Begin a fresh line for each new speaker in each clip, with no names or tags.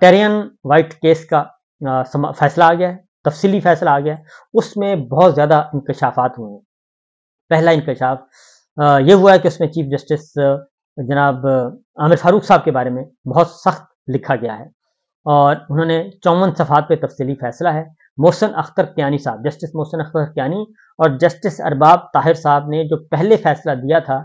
Tyrian White case کا فیصلہ آ گیا ہے تفصیلی فیصلہ آ گیا ہے اس میں بہت زیادہ انکشافات ہوئے ہیں پہلا انکشاف یہ ہوا ہے کہ اس میں چیف جسٹس جناب عامر فاروق صاحب کے بارے میں بہت سخت لکھا گیا ہے اور انہوں نے چون صفحات پہ تفصیلی فیصلہ ہے محسن اختر کیانی صاحب جسٹس محسن اختر کیانی اور جسٹس ارباب طاہر صاحب نے جو پہلے فیصلہ دیا تھا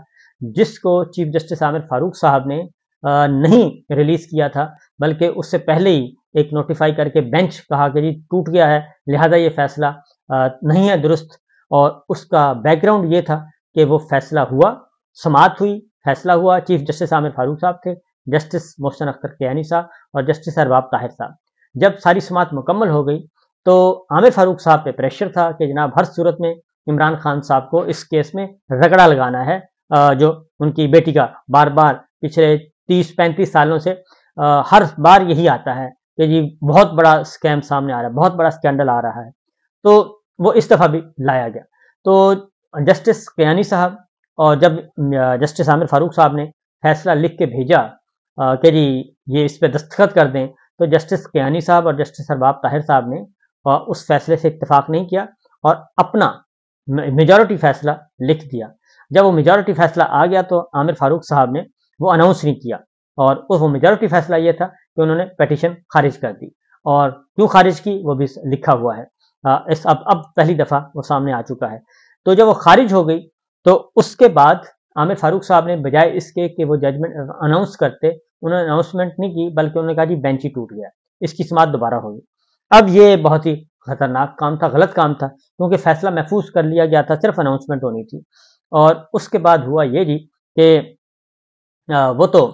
جس کو چیف جسٹس عامر فاروق صاحب نے نہیں ریلیز کیا تھا بلکہ اس سے پہلے ہی ایک نوٹیفائی کر کے بینچ کہا کہ جی ٹوٹ گیا ہے لہذا یہ فیصلہ نہیں ہے درست اور اس کا بیک گراؤنڈ یہ تھا کہ وہ فیصلہ ہوا ہوا سماعت ہوئی فیصلہ چیف جسٹس عامر فاروق صاحب تھے جسٹس محسن اختر کیانی صاحب اور جسٹس ارباب طاہر صاحب جب ساری سماعت مکمل ہو گئی تو عامر فاروق صاحب پہ پریشر تھا کہ جناب ہر صورت میں عمران خان صاحب کو اس کیس میں رگڑا لگانا ہے جو ان کی بیٹی کا بار بار پچھلے تیس پینتیس سالوں سے ہر بار یہی آتا ہے کہ جی بہت بڑا اسکیم سامنے آ رہا ہے بہت بڑا اسکینڈل آ رہا ہے تو وہ اس دفعہ بھی لایا گیا تو جسٹس کیانی صاحب اور جب جسٹس عامر فاروق صاحب نے فیصلہ لکھ کے بھیجا کہ جی یہ اس پہ دستخط کر دیں تو جسٹس کیانی صاحب اور جسٹس احباب طاہر صاحب نے اس فیصلے سے اتفاق نہیں کیا اور اپنا میجورٹی فیصلہ لکھ دیا جب وہ میجورٹی فیصلہ آ گیا تو عامر فاروق صاحب نے وہ اناؤنس نہیں کیا اور وہ میجورٹی فیصلہ یہ تھا کہ انہوں نے پٹیشن خارج کر دی اور کیوں خارج کی وہ بھی لکھا ہوا ہے اب پہلی دفعہ وہ سامنے آ چکا ہے تو جب وہ خارج ہو گئی تو اس کے بعد عامر فاروق صاحب نے بجائے اس کے کہ وہ ججمنٹ اناؤنس کرتے انہوں نے اناؤنسمنٹ نہیں کی بلکہ انہوں نے کہا جی بینچ ہی ٹوٹ گیا اس کی سماعت دوبارہ ہوگی اب یہ بہت ہی خطرناک کام تھا غلط کام تھا کیونکہ فیصلہ محفوظ کر لیا گیا تھا صرف اناؤنسمنٹ ہونی تھی اور اس کے بعد ہوا یہ جی کہ وہ تو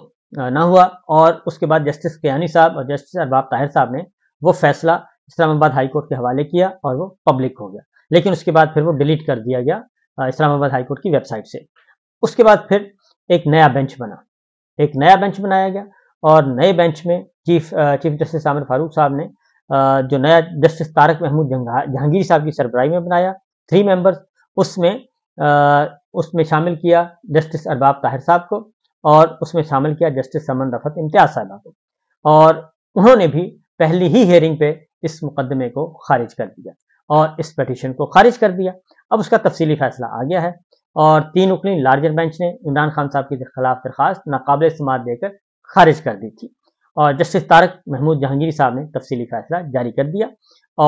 نہ ہوا اور اس کے بعد جسٹس قیانی صاحب اور جسٹس ارباب طاہر صاحب نے وہ فیصلہ اسلام آباد ہائی کورٹ کے حوالے کیا اور وہ پبلک ہو گیا لیکن اس کے بعد پھر وہ ڈیلیٹ کر دیا گیا اسلام آباد ہائی کورٹ کی ویب سائٹ سے اس کے بعد پھر ایک نیا بینچ بنا ایک نیا بینچ بنایا گیا اور نئے بینچ میں chief chief justice Aamir Farooq صاحب نے جو نیا جسٹس تارک محمود جہانگیر صاحب کی سربراہی میں بنایا تھری ممبرس اس میں اس میں شامل کیا جسٹس ارباب طاہر صاحب کو اور اس میں شامل کیا جسٹس سمن رفت امتیاز صاحبہ کو اور انہوں نے بھی پہلی ہی ہیئرنگ پہ اس مقدمے کو خارج کر دیا اور اس پٹیشن کو خارج کر دیا اب اس کا تفصیلی فیصلہ آ گیا ہے اور تین اکن لارجر بینچ نے عمران خان صاحب کے خلاف درخواست ناقابل سماعت دے کر خارج کر دی تھی اور جسٹس طارق محمود جہانگیری صاحب نے تفصیلی فیصلہ جاری کر دیا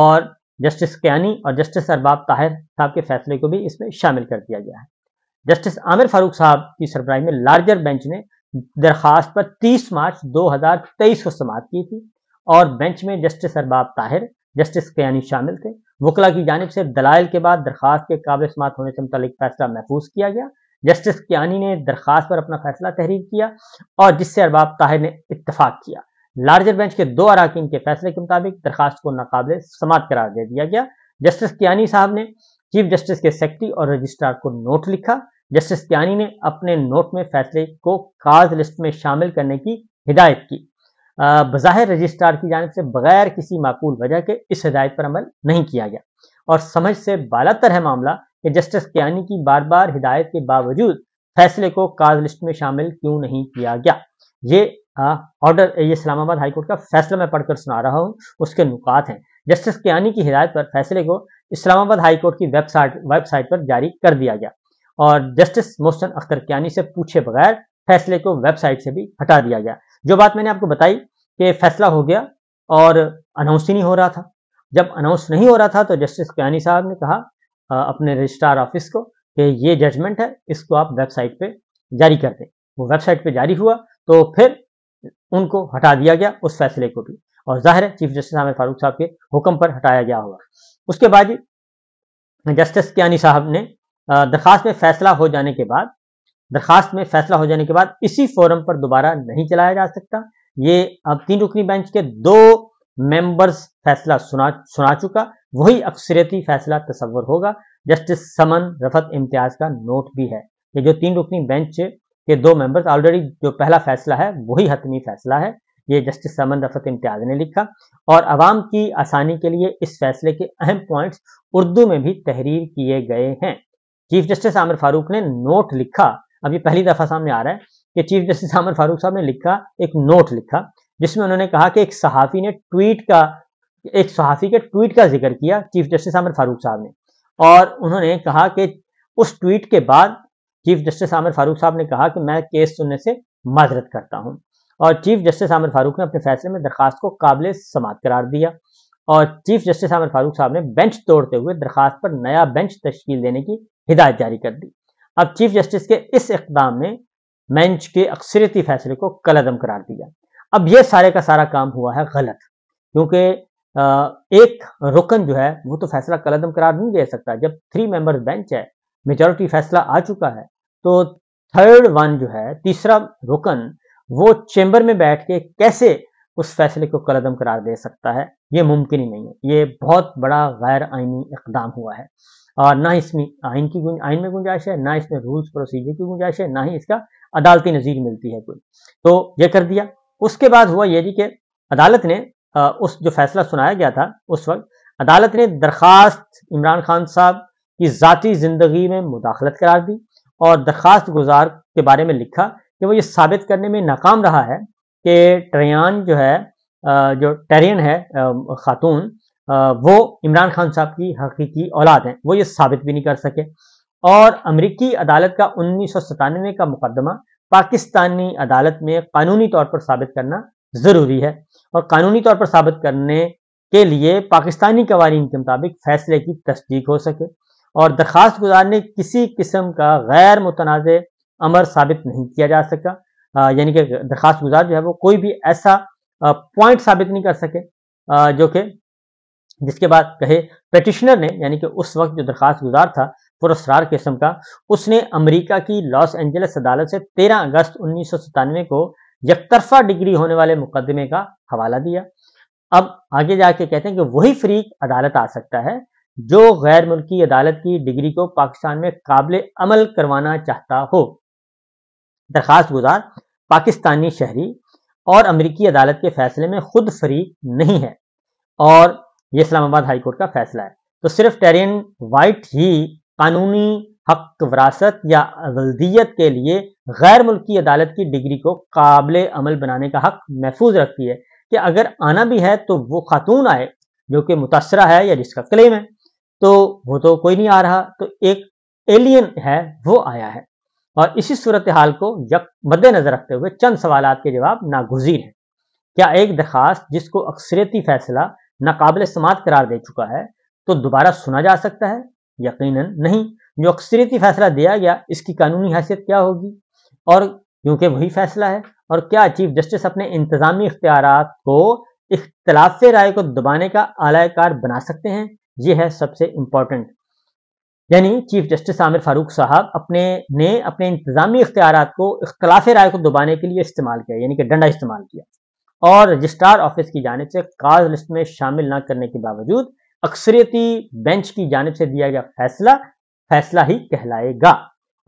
اور جسٹس کیانی اور جسٹس ارباب طاہر صاحب کے فیصلے کو بھی اس میں شامل کر دیا گیا ہے جسٹس عامر فاروق صاحب کی سربراہی میں لارجر بینچ نے درخواست پر تیس مارچ دو ہزار تیئیس کو سماعت کی تھی اور بینچ میں جسٹس ارباب طاہر جسٹس شامل تھے وکلا کی جانب سے دلائل کے بعد درخواست کے قابل سماعت ہونے سے متعلق فیصلہ محفوظ کیا گیا جسٹس کیانی نے درخواست پر اپنا فیصلہ تحریر کیا اور جس سے ارباب طاہر نے اتفاق کیا لارجر بینچ کے دو اراکین کے فیصلے کے مطابق درخواست کو ناقابل سماعت قرار دے دیا گیا جسٹس کیانی صاحب نے چیف جسٹس کے سیکٹری اور رجسٹرار کو نوٹ لکھا جسٹس کیانی نے اپنے نوٹ میں فیصلے کو کاز لسٹ میں شامل کرنے کی ہدایت کی بظاہر رجسٹرار کی جانب سے بغیر کسی معقول وجہ کے اس ہدایت پر عمل نہیں کیا گیا اور سمجھ سے بالاتر تر ہے معاملہ کہ جسٹس کیانی کی بار بار ہدایت کے باوجود فیصلے کو کاز لسٹ میں شامل کیوں نہیں کیا گیا یہ آرڈر یہ اسلام آباد ہائی کورٹ کا فیصلہ میں پڑھ کر سنا رہا ہوں اس کے نکات ہیں جسٹس کیانی کی ہدایت پر فیصلے کو اسلام آباد ہائی کورٹ کی ویب سائٹ ویب سائٹ پر جاری کر دیا گیا اور جسٹس موسن اختر کیانی سے پوچھے بغیر فیصلے کو ویب سائٹ سے بھی ہٹا دیا گیا جو بات میں نے آپ کو بتائی کہ فیصلہ ہو گیا اور اناؤنس ہی نہیں ہو رہا تھا جب اناؤنس نہیں ہو رہا تھا تو جسٹس کیانی صاحب نے کہا اپنے رجسٹرار آفس کو کہ یہ ججمنٹ ہے اس کو آپ ویب سائٹ پہ جاری کر دیں وہ ویب سائٹ پہ جاری ہوا تو پھر ان کو ہٹا دیا گیا اس فیصلے کو بھی اور ظاہر ہے چیف جسٹس عامر فاروق صاحب کے حکم پر ہٹایا گیا ہوا اس کے بعد جسٹس جی، کیانی صاحب نے درخواست میں فیصلہ ہو جانے کے بعد درخواست میں فیصلہ ہو جانے کے بعد اسی فورم پر دوبارہ نہیں چلایا جا سکتا یہ اب تین رکنی بینچ کے دو ممبرز فیصلہ سنا چکا وہی اکثریتی فیصلہ تصور ہوگا جسٹس سمن رفت امتیاز کا نوٹ بھی ہے یہ جو تین رکنی بینچ کے دو ممبرز آلریڈی جو پہلا فیصلہ ہے وہی حتمی فیصلہ ہے یہ جسٹس سمن رفت امتیاز نے لکھا اور عوام کی آسانی کے لیے اس فیصلے کے اہم پوائنٹس اردو میں بھی تحریر کیے گئے ہیں چیف جسٹس عامر فاروق نے نوٹ لکھا اب یہ پہلی دفعہ سامنے آ رہا ہے کہ چیف جسٹس عامر فاروق صاحب نے لکھا ایک نوٹ لکھا جس میں انہوں نے کہا کہ ایک صحافی نے ٹویٹ کا ایک صحافی کے ٹویٹ کا ذکر کیا چیف جسٹس عامر فاروق صاحب نے اور انہوں نے کہا کہ اس ٹویٹ کے بعد چیف جسٹس عامر فاروق صاحب نے کہا کہ میں کیس سننے سے معذرت کرتا ہوں اور چیف جسٹس عامر فاروق نے اپنے فیصلے میں درخواست کو قابل سماعت قرار دیا اور چیف جسٹس احمد فاروق صاحب نے بینچ توڑتے ہوئے درخواست پر نیا بینچ تشکیل دینے کی ہدایت جاری کر دی اب چیف جسٹس کے اس اقدام نے بینچ کے اکثریتی فیصلے کو قلعم قرار دیا اب یہ سارے کا سارا کام ہوا ہے غلط کیونکہ ایک رکن جو ہے وہ تو فیصلہ قلعم قرار نہیں دے سکتا جب تھری ممبر بینچ ہے میجورٹی فیصلہ آ چکا ہے تو تھرڈ ون جو ہے تیسرا رکن وہ چیمبر میں بیٹھ کے کیسے اس فیصلے کو قلعدم قرار دے سکتا ہے یہ ممکن ہی نہیں ہے یہ بہت بڑا غیر آئینی اقدام ہوا ہے اور نہ اس میں آئین کی آئین میں گنجائش ہے نہ اس میں رولز پروسیجر کی گنجائش ہے نہ ہی اس کا عدالتی نظیر ملتی ہے کوئی تو یہ کر دیا اس کے بعد ہوا یہ جی کہ عدالت نے اس جو فیصلہ سنایا گیا تھا اس وقت عدالت نے درخواست عمران خان صاحب کی ذاتی زندگی میں مداخلت قرار دی اور درخواست گزار کے بارے میں لکھا کہ وہ یہ ثابت کرنے میں ناکام رہا ہے کہ ٹریان جو ہے جو ٹیرین ہے خاتون وہ عمران خان صاحب کی حقیقی اولاد ہیں وہ یہ ثابت بھی نہیں کر سکے اور امریکی عدالت کا انیس سو ستانوے کا مقدمہ پاکستانی عدالت میں قانونی طور پر ثابت کرنا ضروری ہے اور قانونی طور پر ثابت کرنے کے لیے پاکستانی قوانین کے مطابق فیصلے کی تصدیق ہو سکے اور درخواست گزار نے کسی قسم کا غیر متنازع امر ثابت نہیں کیا جا سکا یعنی کہ درخواست گزار جو ہے وہ کوئی بھی ایسا پوائنٹ ثابت نہیں کر سکے جو کہ جس کے بعد کہے نے یعنی کہ اس وقت جو درخواست گزار تھا قسم کا اس نے امریکہ کی لاس اینجلس سے تیرہ اگست انیس سو ستانوے کو یک طرفہ ڈگری ہونے والے مقدمے کا حوالہ دیا اب آگے جا کے کہتے ہیں کہ وہی فریق عدالت آ سکتا ہے جو غیر ملکی عدالت کی ڈگری کو پاکستان میں قابل عمل کروانا چاہتا ہو درخواست گزار پاکستانی شہری اور امریکی عدالت کے فیصلے میں خود فریق نہیں ہے اور یہ اسلام آباد ہائی کورٹ کا فیصلہ ہے تو صرف ٹیرین وائٹ ہی قانونی حق وراثت یا غلطیت کے لیے غیر ملکی عدالت کی ڈگری کو قابل عمل بنانے کا حق محفوظ رکھتی ہے کہ اگر آنا بھی ہے تو وہ خاتون آئے جو کہ متاثرہ ہے یا جس کا کلیم ہے تو وہ تو کوئی نہیں آ رہا تو ایک ایلین ہے وہ آیا ہے اور اسی صورتحال کو کو مد نظر رکھتے ہوئے چند سوالات کے جواب ناگزیر ہیں کیا ایک درخواست جس کو اکثریتی فیصلہ ناقابل سماعت قرار دے چکا ہے تو دوبارہ سنا جا سکتا ہے یقیناً نہیں جو اکثریتی فیصلہ دیا گیا اس کی قانونی حیثیت کیا ہوگی اور کیونکہ وہی فیصلہ ہے اور کیا چیف جسٹس اپنے انتظامی اختیارات کو اختلاف رائے کو دبانے کا اعلی کار بنا سکتے ہیں یہ ہے سب سے امپورٹنٹ یعنی چیف جسٹس عامر فاروق صاحب اپنے نے اپنے انتظامی اختیارات کو اختلاف رائے کو دبانے کے لیے استعمال کیا یعنی کہ ڈنڈا استعمال کیا اور رجسٹرار آفس کی جانب سے کاز لسٹ میں شامل نہ کرنے کے باوجود اکثریتی بینچ کی جانب سے دیا گیا فیصلہ فیصلہ ہی کہلائے گا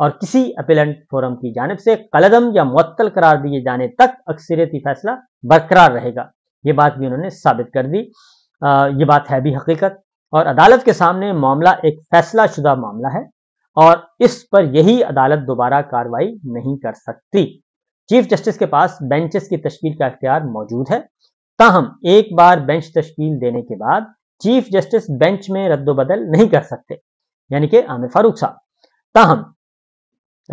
اور کسی اپیلنٹ فورم کی جانب سے قلدم یا معطل قرار دیے جانے تک اکثریتی فیصلہ برقرار رہے گا یہ بات بھی انہوں نے ثابت کر دی آ, یہ بات ہے بھی حقیقت اور عدالت کے سامنے معاملہ ایک فیصلہ شدہ معاملہ ہے اور اس پر یہی عدالت دوبارہ کاروائی نہیں کر سکتی چیف جسٹس کے پاس بینچس کی تشکیل کا اختیار موجود ہے تاہم ایک بار بینچ تشکیل دینے کے بعد چیف جسٹس بینچ میں رد و بدل نہیں کر سکتے یعنی کہ عامر فاروق صاحب تاہم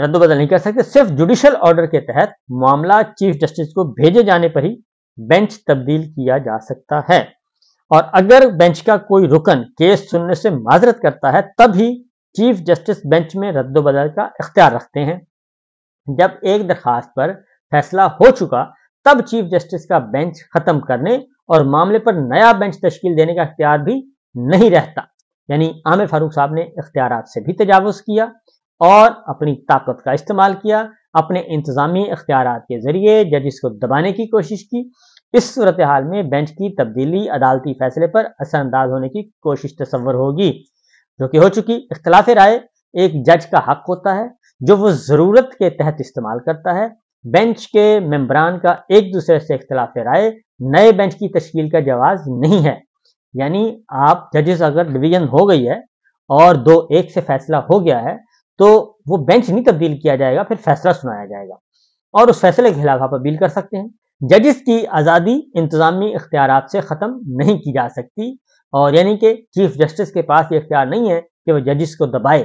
رد و بدل نہیں کر سکتے صرف جوڈیشل آرڈر کے تحت معاملہ چیف جسٹس کو بھیجے جانے پر ہی بینچ تبدیل کیا جا سکتا ہے اور اگر بینچ کا کوئی رکن کیس سننے سے معذرت کرتا ہے تب ہی چیف جسٹس بینچ میں رد و بدل کا اختیار رکھتے ہیں جب ایک درخواست پر فیصلہ ہو چکا تب چیف جسٹس کا بینچ ختم کرنے اور معاملے پر نیا بینچ تشکیل دینے کا اختیار بھی نہیں رہتا یعنی عامر فاروق صاحب نے اختیارات سے بھی تجاوز کیا اور اپنی طاقت کا استعمال کیا اپنے انتظامی اختیارات کے ذریعے ججز کو دبانے کی کوشش کی اس صورتحال میں بینچ کی تبدیلی عدالتی فیصلے پر اثر انداز ہونے کی کوشش تصور ہوگی جو کہ ہو چکی اختلاف رائے ایک جج کا حق ہوتا ہے جو وہ ضرورت کے تحت استعمال کرتا ہے بینچ کے ممبران کا ایک دوسرے سے اختلاف رائے نئے بینچ کی تشکیل کا جواز نہیں ہے یعنی آپ ججز اگر ڈویژن ہو گئی ہے اور دو ایک سے فیصلہ ہو گیا ہے تو وہ بینچ نہیں تبدیل کیا جائے گا پھر فیصلہ سنایا جائے گا اور اس فیصلے کے خلاف آپ اپیل کر سکتے ہیں ججز کی آزادی انتظامی اختیارات سے ختم نہیں کی جا سکتی اور یعنی کہ چیف جسٹس کے پاس یہ اختیار نہیں ہے کہ وہ ججز کو دبائے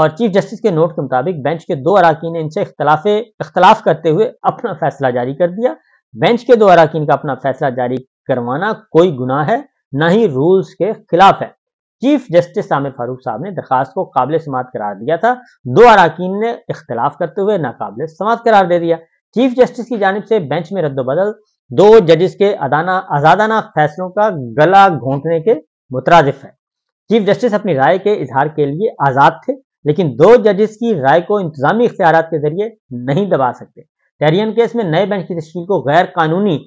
اور چیف جسٹس کے نوٹ کے مطابق بینچ کے دو اراکین نے ان سے اختلاف اختلاف کرتے ہوئے اپنا فیصلہ جاری کر دیا بینچ کے دو اراکین کا اپنا فیصلہ جاری کروانا کوئی گناہ ہے نہ ہی رولز کے خلاف ہے چیف جسٹس عامر فاروق صاحب نے درخواست کو قابل سماعت قرار دیا تھا دو اراکین نے اختلاف کرتے ہوئے ناقابل قابل سماعت قرار دے دیا چیف جسٹس کی جانب سے بینچ میں رد و بدل دو ججز کے آزادانہ فیصلوں کا گلا گھونٹنے کے مترازف ہے چیف جسٹس اپنی رائے کے اظہار کے لیے آزاد تھے لیکن دو ججز کی رائے کو انتظامی اختیارات کے ذریعے نہیں دبا سکتے ٹیرین کیس میں نئے بینچ کی تشکیل کو غیر قانونی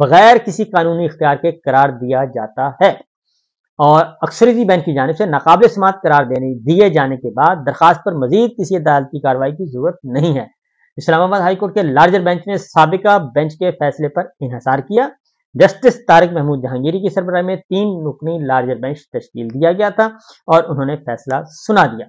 بغیر کسی قانونی اختیار کے قرار دیا جاتا ہے اور اکثریتی بینچ کی جانب سے ناقابل سماعت قرار دینے دیے جانے کے بعد درخواست پر مزید کسی عدالتی کارروائی کی ضرورت نہیں ہے اسلام آباد ہائی کورٹ کے لارجر بینچ نے سابقہ بینچ کے فیصلے پر انحصار کیا جسٹس طارق محمود جہانگیری کی سربراہ میں تین رکنی لارجر بینچ تشکیل دیا گیا تھا اور انہوں نے فیصلہ سنا دیا